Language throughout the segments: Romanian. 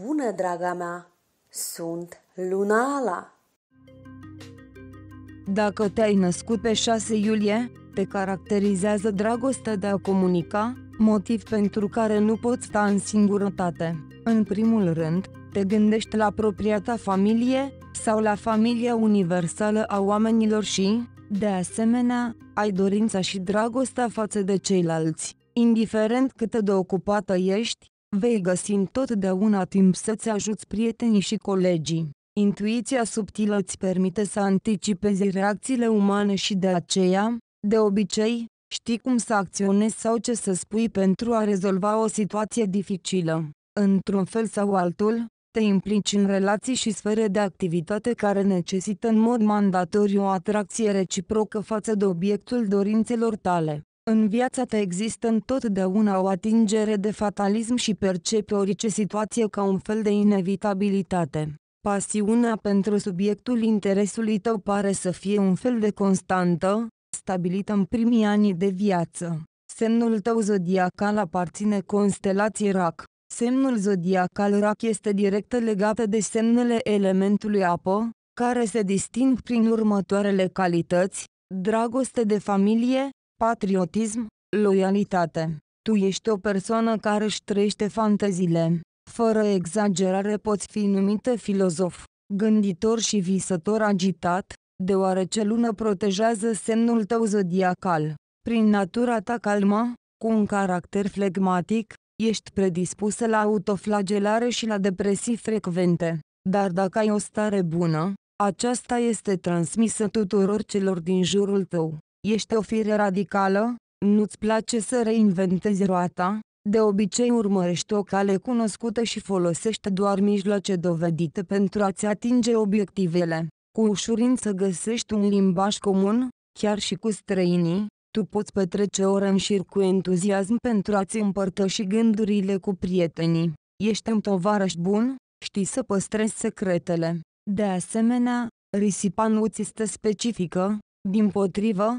Bună, draga mea! Sunt Lunala! Dacă te-ai născut pe 6 iulie, te caracterizează dragostea de a comunica, motiv pentru care nu poți sta în singurătate. În primul rând, te gândești la propria ta familie sau la familia universală a oamenilor și, de asemenea, ai dorința și dragostea față de ceilalți. Indiferent cât de ocupată ești, Vei găsi întotdeauna timp să-ți ajuți prietenii și colegii. Intuiția subtilă îți permite să anticipezi reacțiile umane și de aceea, de obicei, știi cum să acționezi sau ce să spui pentru a rezolva o situație dificilă. Într-un fel sau altul, te implici în relații și sfere de activitate care necesită în mod mandatoriu o atracție reciprocă față de obiectul dorințelor tale. În viața ta există întotdeauna o atingere de fatalism și percepi orice situație ca un fel de inevitabilitate. Pasiunea pentru subiectul interesului tău pare să fie un fel de constantă, stabilită în primii ani de viață. Semnul tău zodiacal aparține constelației RAC. Semnul zodiacal RAC este direct legat de semnele elementului apă, care se disting prin următoarele calități, dragoste de familie, patriotism, loialitate. Tu ești o persoană care își trăiește fantezile. Fără exagerare poți fi numită filozof, gânditor și visător agitat, deoarece luna protejează semnul tău zodiacal. Prin natura ta calmă, cu un caracter flegmatic, ești predispusă la autoflagelare și la depresii frecvente. Dar dacă ai o stare bună, aceasta este transmisă tuturor celor din jurul tău. Ești o fire radicală? Nu-ți place să reinventezi roata? De obicei urmărești o cale cunoscută și folosești doar mijloace dovedite pentru a-ți atinge obiectivele. Cu ușurință găsești un limbaj comun, chiar și cu străinii, tu poți petrece ore în șir cu entuziasm pentru a-ți împărtăși gândurile cu prietenii. Ești un tovarăș bun, știi să păstrezi secretele. De asemenea, risipa nu ți este specifică, din potrivă,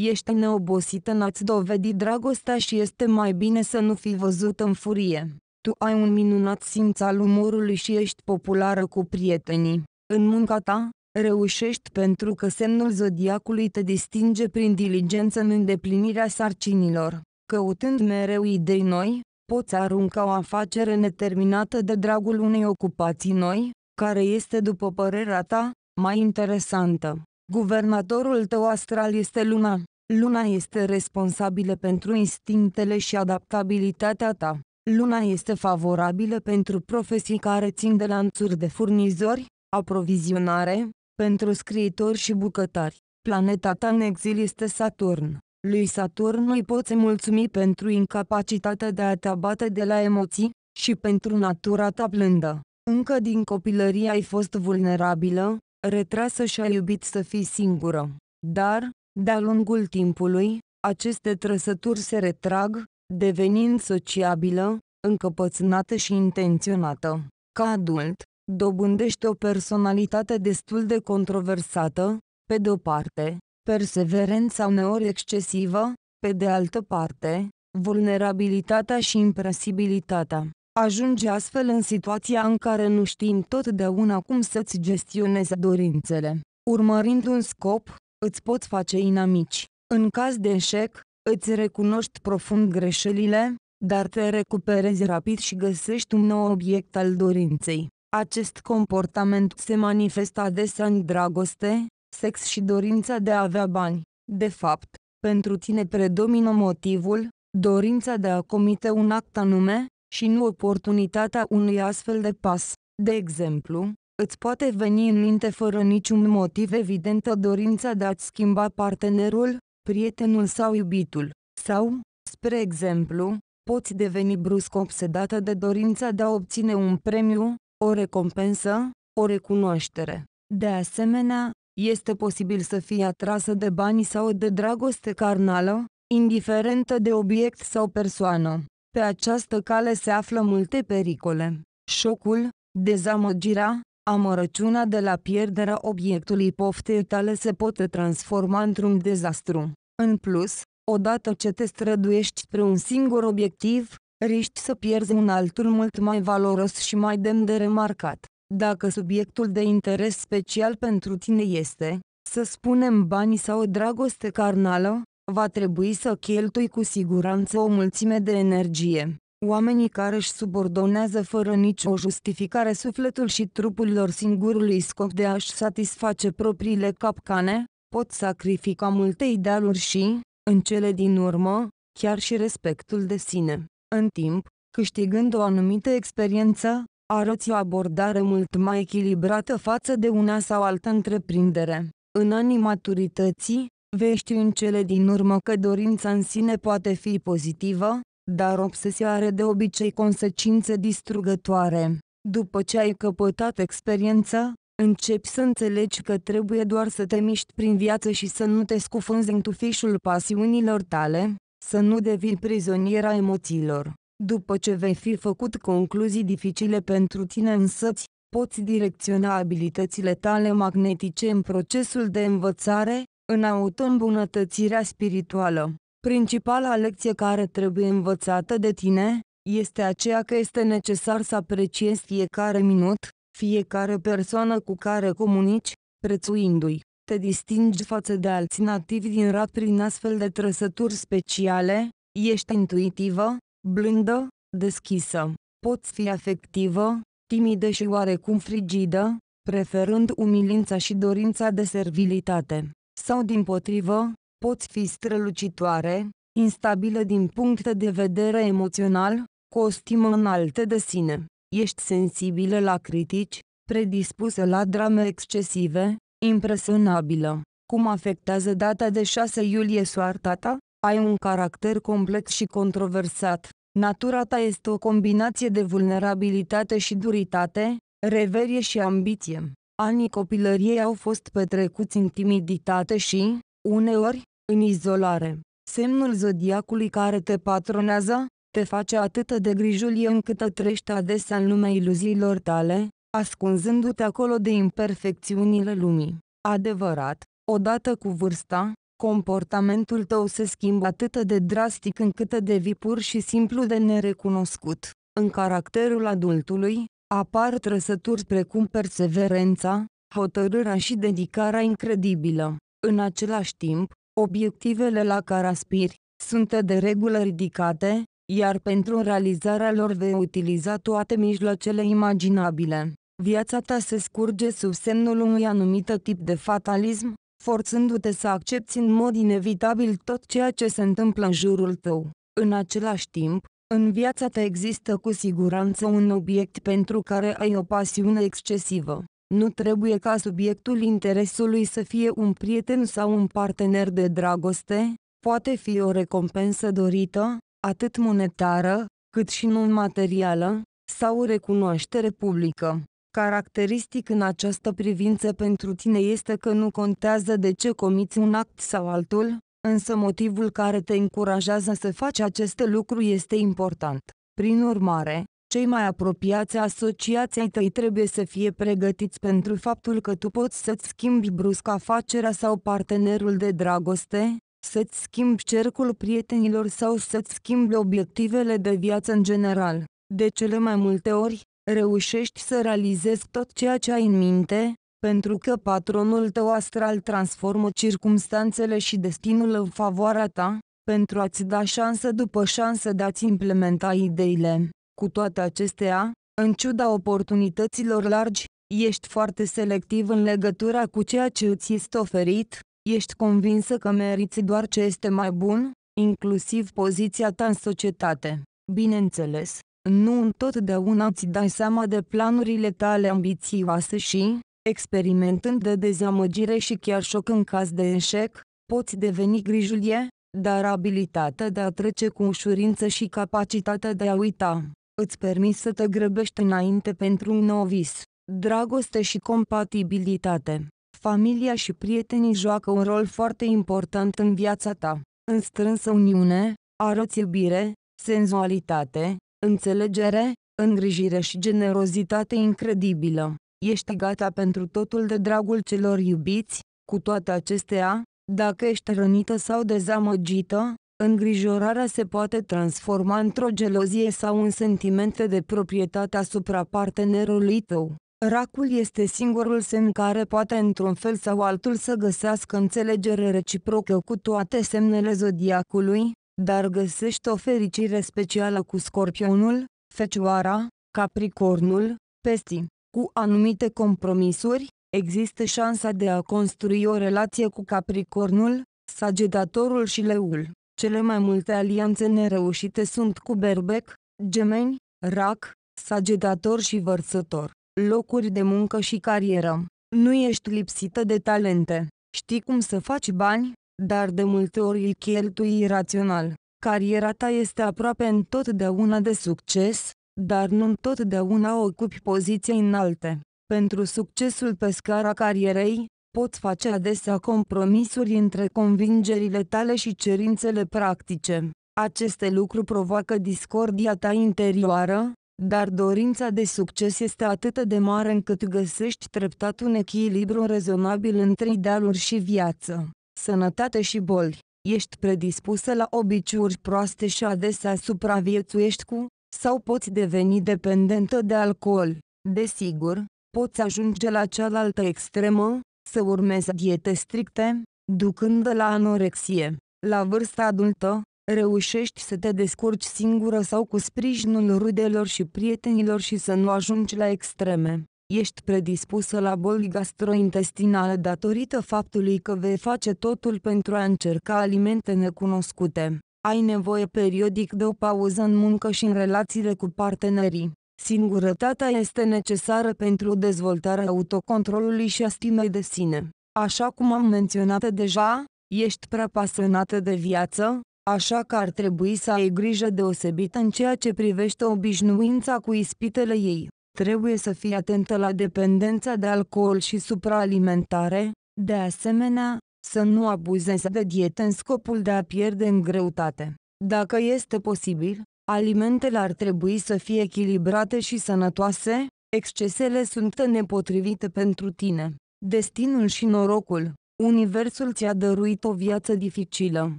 Ești neobosită în a-ți dovedi dragostea și este mai bine să nu fii văzut în furie. Tu ai un minunat simț al umorului și ești populară cu prietenii. În munca ta, reușești pentru că semnul zodiacului te distinge prin diligență în îndeplinirea sarcinilor. Căutând mereu idei noi, poți arunca o afacere neterminată de dragul unei ocupații noi, care este după părerea ta, mai interesantă. Guvernatorul tău astral este luna. Luna este responsabilă pentru instinctele și adaptabilitatea ta. Luna este favorabilă pentru profesii care țin de lanțuri de furnizori, aprovizionare, pentru scriitori și bucătari. Planeta ta în exil este Saturn. Lui Saturn îi poți mulțumi pentru incapacitatea de a te abate de la emoții și pentru natura ta blândă. Încă din copilărie ai fost vulnerabilă, retrasă și a iubit să fii singură. Dar, de-a lungul timpului, aceste trăsături se retrag, devenind sociabilă, încăpățânată și intenționată. Ca adult, dobândește o personalitate destul de controversată, pe de-o parte, perseverența uneori excesivă, pe de altă parte, vulnerabilitatea și impresibilitatea ajunge astfel în situația în care nu știm totdeauna cum să-ți gestionezi dorințele. Urmărind un scop, îți poți face inamici. În caz de eșec, îți recunoști profund greșelile, dar te recuperezi rapid și găsești un nou obiect al dorinței. Acest comportament se manifestă adesea în dragoste, sex și dorința de a avea bani. De fapt, pentru tine predomină motivul, dorința de a comite un act anume, și nu oportunitatea unui astfel de pas. De exemplu, îți poate veni în minte fără niciun motiv evidentă dorința de a-ți schimba partenerul, prietenul sau iubitul, sau, spre exemplu, poți deveni brusc obsedată de dorința de a obține un premiu, o recompensă, o recunoaștere. De asemenea, este posibil să fii atrasă de bani sau de dragoste carnală, indiferentă de obiect sau persoană. Pe această cale se află multe pericole. Șocul, dezamăgirea, amărăciunea de la pierderea obiectului poftei tale se pot transforma într-un dezastru. În plus, odată ce te străduiești spre un singur obiectiv, riști să pierzi un altul mult mai valoros și mai demn de remarcat. Dacă subiectul de interes special pentru tine este, să spunem banii sau o dragoste carnală, va trebui să cheltui cu siguranță o mulțime de energie. Oamenii care își subordonează fără nicio justificare sufletul și trupul lor singurului scop de a-și satisface propriile capcane, pot sacrifica multe idealuri și, în cele din urmă, chiar și respectul de sine. În timp, câștigând o anumită experiență, arăți o abordare mult mai echilibrată față de una sau altă întreprindere. În anii maturității, vești în cele din urmă că dorința în sine poate fi pozitivă, dar obsesia are de obicei consecințe distrugătoare. După ce ai căpătat experiența, începi să înțelegi că trebuie doar să te miști prin viață și să nu te scufunzi în tufișul pasiunilor tale, să nu devii prizoniera emoțiilor. După ce vei fi făcut concluzii dificile pentru tine însăți, poți direcționa abilitățile tale magnetice în procesul de învățare, în autoîmbunătățirea spirituală. Principala lecție care trebuie învățată de tine este aceea că este necesar să apreciezi fiecare minut, fiecare persoană cu care comunici, prețuindu-i. Te distingi față de alți nativi din rat prin astfel de trăsături speciale, ești intuitivă, blândă, deschisă. Poți fi afectivă, timidă și oarecum frigidă, preferând umilința și dorința de servilitate sau din potrivă, poți fi strălucitoare, instabilă din punct de vedere emoțional, cu o stimă înaltă de sine. Ești sensibilă la critici, predispusă la drame excesive, impresionabilă. Cum afectează data de 6 iulie soarta ta? Ai un caracter complex și controversat. Natura ta este o combinație de vulnerabilitate și duritate, reverie și ambiție. Anii copilăriei au fost petrecuți în timiditate și, uneori, în izolare. Semnul zodiacului care te patronează, te face atât de grijulie încât trăiești adesea în lumea iluziilor tale, ascunzându-te acolo de imperfecțiunile lumii. Adevărat, odată cu vârsta, comportamentul tău se schimbă atât de drastic încât devii pur și simplu de nerecunoscut. În caracterul adultului, apar trăsături precum perseverența, hotărârea și dedicarea incredibilă. În același timp, obiectivele la care aspiri sunt de regulă ridicate, iar pentru realizarea lor vei utiliza toate mijloacele imaginabile. Viața ta se scurge sub semnul unui anumit tip de fatalism, forțându-te să accepti în mod inevitabil tot ceea ce se întâmplă în jurul tău. În același timp, în viața ta există cu siguranță un obiect pentru care ai o pasiune excesivă. Nu trebuie ca subiectul interesului să fie un prieten sau un partener de dragoste, poate fi o recompensă dorită, atât monetară, cât și non-materială, sau o recunoaștere publică. Caracteristic în această privință pentru tine este că nu contează de ce comiți un act sau altul, însă motivul care te încurajează să faci acest lucru este important. Prin urmare, cei mai apropiați asociației tăi trebuie să fie pregătiți pentru faptul că tu poți să-ți schimbi brusc afacerea sau partenerul de dragoste, să-ți schimbi cercul prietenilor sau să-ți schimbi obiectivele de viață în general. De cele mai multe ori, reușești să realizezi tot ceea ce ai în minte, pentru că patronul tău astral transformă circumstanțele și destinul în favoarea ta, pentru a-ți da șansă după șansă de a-ți implementa ideile. Cu toate acestea, în ciuda oportunităților largi, ești foarte selectiv în legătura cu ceea ce îți este oferit, ești convinsă că meriți doar ce este mai bun, inclusiv poziția ta în societate. Bineînțeles, nu întotdeauna ți dai seama de planurile tale ambițioase și, experimentând de dezamăgire și chiar șoc în caz de eșec, poți deveni grijulie, dar abilitatea de a trece cu ușurință și capacitatea de a uita, îți permis să te grăbești înainte pentru un nou vis. Dragoste și compatibilitate Familia și prietenii joacă un rol foarte important în viața ta. În strânsă uniune, arăți iubire, senzualitate, înțelegere, îngrijire și generozitate incredibilă. Ești gata pentru totul de dragul celor iubiți? Cu toate acestea, dacă ești rănită sau dezamăgită, îngrijorarea se poate transforma într-o gelozie sau un sentiment de proprietate asupra partenerului tău. Racul este singurul semn care poate într-un fel sau altul să găsească înțelegere reciprocă cu toate semnele zodiacului, dar găsești o fericire specială cu scorpionul, fecioara, capricornul, pestii. Cu anumite compromisuri, există șansa de a construi o relație cu Capricornul, Sagedatorul și Leul. Cele mai multe alianțe nereușite sunt cu Berbec, Gemeni, Rac, Sagedator și Vărsător. Locuri de muncă și carieră. Nu ești lipsită de talente. Știi cum să faci bani, dar de multe ori îi cheltui irațional. Cariera ta este aproape întotdeauna de succes, dar nu întotdeauna ocupi poziții înalte. Pentru succesul pe scara carierei, poți face adesea compromisuri între convingerile tale și cerințele practice. Aceste lucruri provoacă discordia ta interioară, dar dorința de succes este atât de mare încât găsești treptat un echilibru rezonabil între idealuri și viață, sănătate și boli. Ești predispusă la obiciuri proaste și adesea supraviețuiești cu sau poți deveni dependentă de alcool. Desigur, poți ajunge la cealaltă extremă, să urmezi diete stricte, ducând la anorexie. La vârsta adultă, reușești să te descurci singură sau cu sprijinul rudelor și prietenilor și să nu ajungi la extreme. Ești predispusă la boli gastrointestinale datorită faptului că vei face totul pentru a încerca alimente necunoscute ai nevoie periodic de o pauză în muncă și în relațiile cu partenerii. Singurătatea este necesară pentru dezvoltarea autocontrolului și a stimei de sine. Așa cum am menționat deja, ești prea pasionată de viață, așa că ar trebui să ai grijă deosebită în ceea ce privește obișnuința cu ispitele ei. Trebuie să fii atentă la dependența de alcool și supraalimentare, de asemenea, să nu abuzeze de dietă în scopul de a pierde în greutate. Dacă este posibil, alimentele ar trebui să fie echilibrate și sănătoase, excesele sunt nepotrivite pentru tine. Destinul și norocul Universul ți-a dăruit o viață dificilă.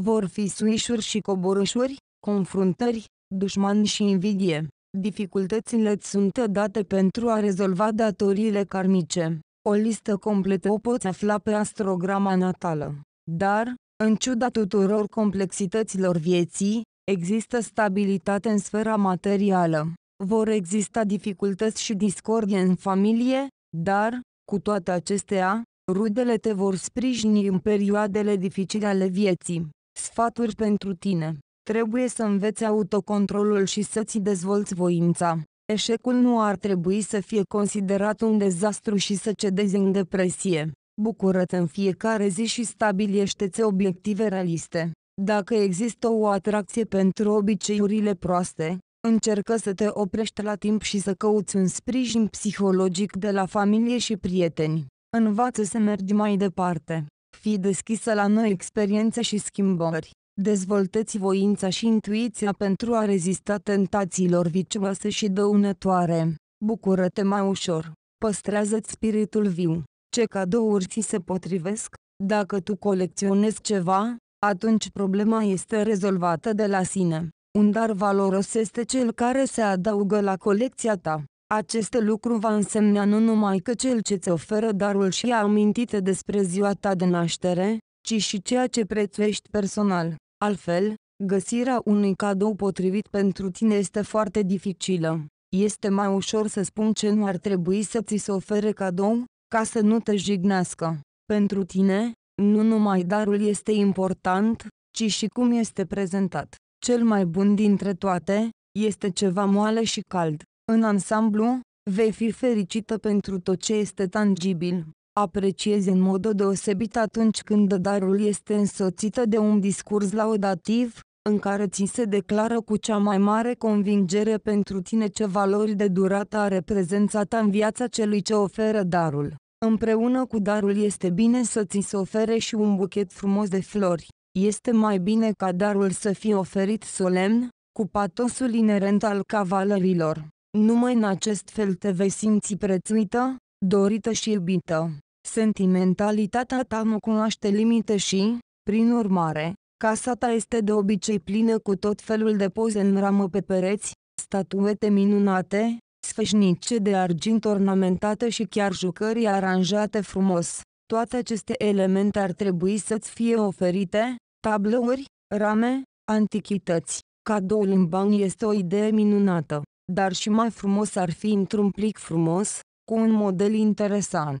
Vor fi suișuri și coborâșuri, confruntări, dușmani și invidie. Dificultățile sunt date pentru a rezolva datoriile karmice. O listă completă o poți afla pe astrograma natală. Dar, în ciuda tuturor complexităților vieții, există stabilitate în sfera materială. Vor exista dificultăți și discordie în familie, dar, cu toate acestea, rudele te vor sprijini în perioadele dificile ale vieții. Sfaturi pentru tine. Trebuie să înveți autocontrolul și să-ți dezvolți voința. Eșecul nu ar trebui să fie considerat un dezastru și să cedezi în depresie. Bucură-te în fiecare zi și stabilește-ți obiective realiste. Dacă există o atracție pentru obiceiurile proaste, încercă să te oprești la timp și să cauți un sprijin psihologic de la familie și prieteni. Învață să mergi mai departe. Fii deschisă la noi experiențe și schimbări. Dezvoltați voința și intuiția pentru a rezista tentațiilor vicioase și dăunătoare. Bucură-te mai ușor. Păstrează-ți spiritul viu. Ce cadouri ți se potrivesc? Dacă tu colecționezi ceva, atunci problema este rezolvată de la sine. Un dar valoros este cel care se adaugă la colecția ta. Acest lucru va însemna nu numai că cel ce ți oferă darul și a amintite despre ziua ta de naștere, ci și ceea ce prețuiești personal. Altfel, găsirea unui cadou potrivit pentru tine este foarte dificilă. Este mai ușor să spun ce nu ar trebui să ți se ofere cadou, ca să nu te jignească. Pentru tine, nu numai darul este important, ci și cum este prezentat. Cel mai bun dintre toate, este ceva moale și cald. În ansamblu, vei fi fericită pentru tot ce este tangibil apreciez în mod deosebit atunci când darul este însoțită de un discurs laudativ, în care ți se declară cu cea mai mare convingere pentru tine ce valori de durată are prezența ta în viața celui ce oferă darul. Împreună cu darul este bine să ți se ofere și un buchet frumos de flori. Este mai bine ca darul să fie oferit solemn, cu patosul inerent al cavalerilor. Numai în acest fel te vei simți prețuită, dorită și iubită. Sentimentalitatea ta nu cunoaște limite și, prin urmare, casa ta este de obicei plină cu tot felul de poze în ramă pe pereți, statuete minunate, sfeșnice de argint ornamentate și chiar jucării aranjate frumos. Toate aceste elemente ar trebui să-ți fie oferite, tablouri, rame, antichități. Cadoul în bani este o idee minunată, dar și mai frumos ar fi într-un plic frumos, cu un model interesant.